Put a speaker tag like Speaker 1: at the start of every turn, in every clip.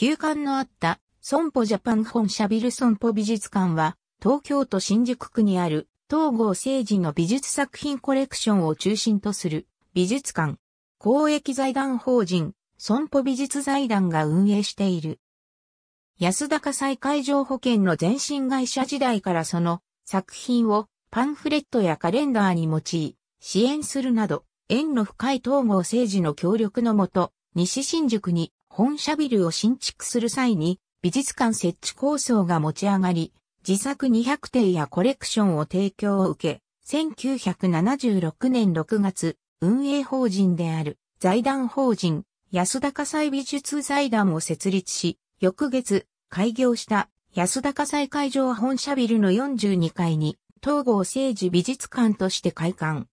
Speaker 1: 休館のあった損保ジャパン本社ビル損保美術館は東京都新宿区にある東郷政治の美術作品コレクションを中心とする美術館、公益財団法人損保美術財団が運営している。安高災会場保険の前身会社時代からその作品をパンフレットやカレンダーに用い、支援するなど、縁の深い東郷政治の協力のもと、西新宿に本社ビルを新築する際に美術館設置構想が持ち上がり、自作200点やコレクションを提供を受け、1976年6月、運営法人である財団法人安高祭美術財団を設立し、翌月、開業した安高祭会場本社ビルの42階に、東郷政治美術館として開館。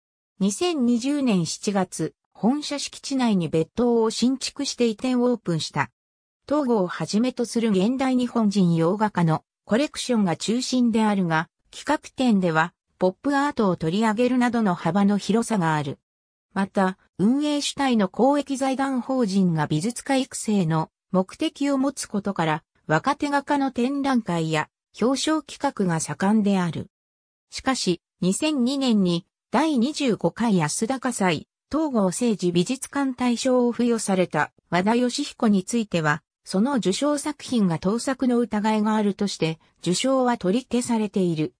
Speaker 1: 2020年7月、本社敷地内に別棟を新築して移転オープンした。東郷をはじめとする現代日本人洋画家のコレクションが中心であるが、企画展ではポップアートを取り上げるなどの幅の広さがある。また、運営主体の公益財団法人が美術家育成の目的を持つことから、若手画家の展覧会や表彰企画が盛んである。しかし、2002年に第25回安高祭東郷政治美術館大賞を付与された和田義彦については、その受賞作品が盗作の疑いがあるとして、受賞は取り消されている。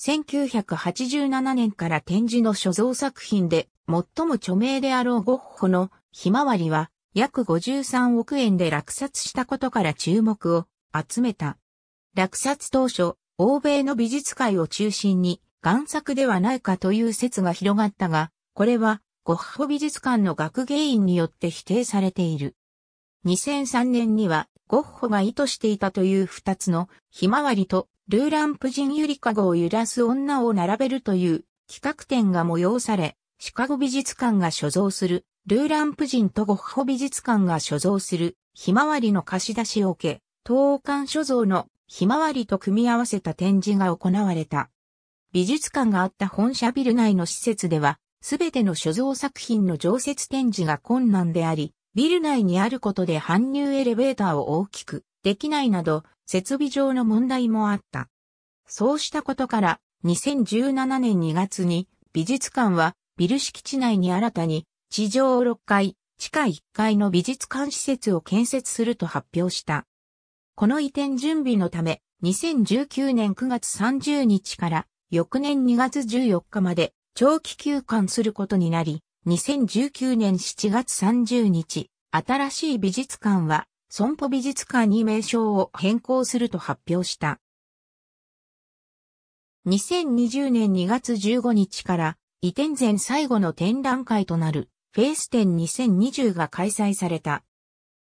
Speaker 1: 1987年から展示の所蔵作品で、最も著名であろうゴッホのひまわりは、約53億円で落札したことから注目を集めた。落札当初、欧米の美術界を中心に、贋作ではないかという説が広がったが、これはゴッホ美術館の学芸員によって否定されている。2003年には、ゴッホが意図していたという二つの、ひまわりと、ルーランプ人ゆりかごを揺らす女を並べるという企画展が催され、シカゴ美術館が所蔵する、ルーランプ人とゴッホ美術館が所蔵する、ひまわりの貸し出しを受け、東欧館所蔵のひまわりと組み合わせた展示が行われた。美術館があった本社ビル内の施設では、すべての所蔵作品の常設展示が困難であり、ビル内にあることで搬入エレベーターを大きくできないなど、設備上の問題もあった。そうしたことから、2017年2月に美術館はビル敷地内に新たに地上6階、地下1階の美術館施設を建設すると発表した。この移転準備のため、2019年9月30日から翌年2月14日まで長期休館することになり、2019年7月30日、新しい美術館は、損保美術館に名称を変更すると発表した。2020年2月15日から移転前最後の展覧会となるフェイス展2020が開催された。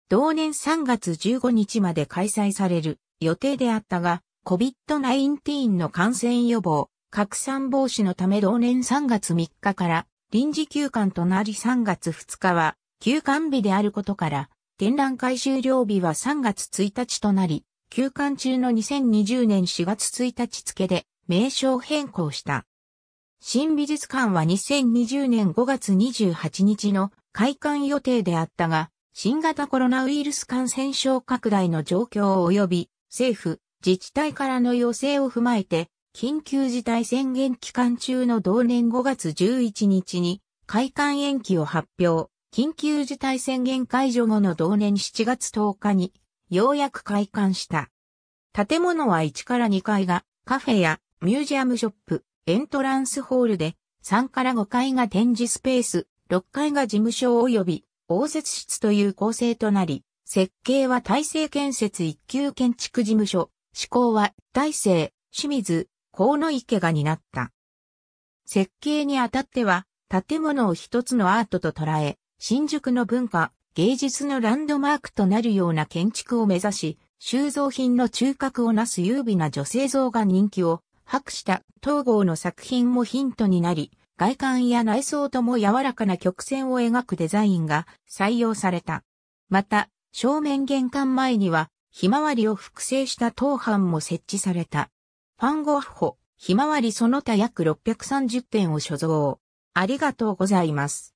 Speaker 1: 同年3月15日まで開催される予定であったが、COVID-19 の感染予防、拡散防止のため同年3月3日から臨時休館となり3月2日は休館日であることから、展覧会終了日は3月1日となり、休館中の2020年4月1日付で名称変更した。新美術館は2020年5月28日の開館予定であったが、新型コロナウイルス感染症拡大の状況及び政府、自治体からの要請を踏まえて緊急事態宣言期間中の同年5月11日に開館延期を発表。緊急事態宣言解除後の同年7月10日にようやく開館した。建物は1から2階がカフェやミュージアムショップ、エントランスホールで3から5階が展示スペース、6階が事務所及び応接室という構成となり、設計は大成建設一級建築事務所、施工は大成、清水、河野池が担った。設計にあたっては、建物を一つのアートと捉え、新宿の文化、芸術のランドマークとなるような建築を目指し、収蔵品の中核をなす優美な女性像が人気を博した東郷の作品もヒントになり、外観や内装とも柔らかな曲線を描くデザインが採用された。また、正面玄関前には、ひまわりを複製した当版も設置された。ファンゴッホ、ひまわりその他約630点を所蔵。ありがとうございます。